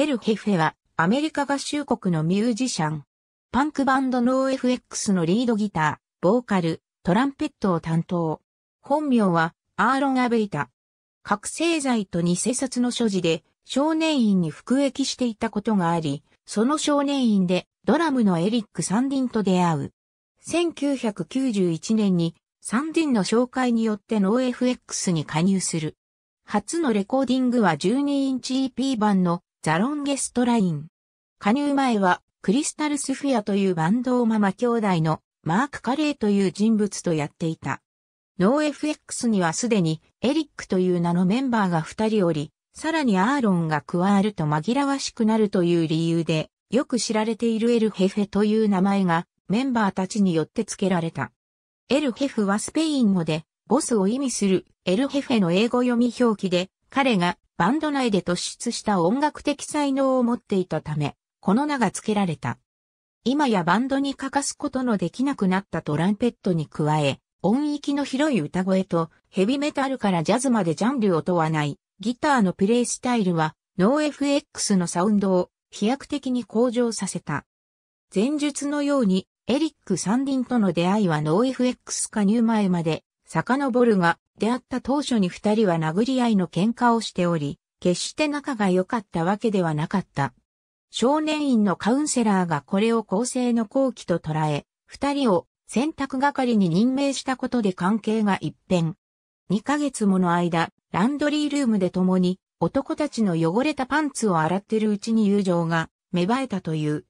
エル・ヘフェは、アメリカ合衆国のミュージシャン。パンクバンド NoFX のリードギター、ボーカル、トランペットを担当。本名は、アーロン・アベイタ。覚醒剤と偽札の所持で、少年院に服役していたことがあり、その少年院で、ドラムのエリック・サンディンと出会う。1991年に、サンディンの紹介によって NoFX に加入する。初のレコーディングは12インチ EP 版のザロンゲストライン。加入前は、クリスタルスフィアというバンドをママ兄弟のマーク・カレーという人物とやっていた。ノー FX にはすでにエリックという名のメンバーが二人おり、さらにアーロンが加わると紛らわしくなるという理由で、よく知られているエル・ヘフェという名前がメンバーたちによって付けられた。エル・ヘフはスペイン語で、ボスを意味するエル・ヘフェの英語読み表記で、彼がバンド内で突出した音楽的才能を持っていたため、この名が付けられた。今やバンドに欠かすことのできなくなったトランペットに加え、音域の広い歌声とヘビメタルからジャズまでジャンルを問わないギターのプレイスタイルはノー FX のサウンドを飛躍的に向上させた。前述のようにエリック・サンディンとの出会いはノー FX 加入前まで遡るが、出会った当初に二人は殴り合いの喧嘩をしており、決して仲が良かったわけではなかった。少年院のカウンセラーがこれを構成の後期と捉え、二人を選択係に任命したことで関係が一変。二ヶ月もの間、ランドリールームで共に男たちの汚れたパンツを洗ってるうちに友情が芽生えたという。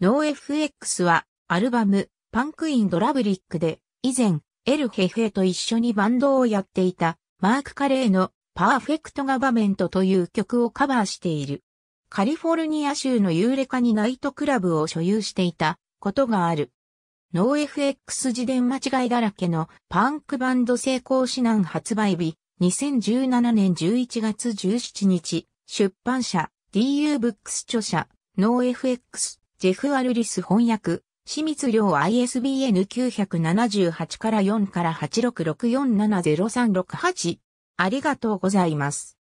NoFX はアルバムパンクインドラブリックで以前エルヘフェと一緒にバンドをやっていたマーク・カレーのパーフェクト・ガバメントという曲をカバーしている。カリフォルニア州のユーレカにナイトクラブを所有していたことがある。ノー f x 自伝間違いだらけのパンクバンド成功指南発売日2017年11月17日出版社 DU ブックス著者ノー f x ジェフ・アルリス翻訳清水亮 ISBN 978から4から866470368。ありがとうございます。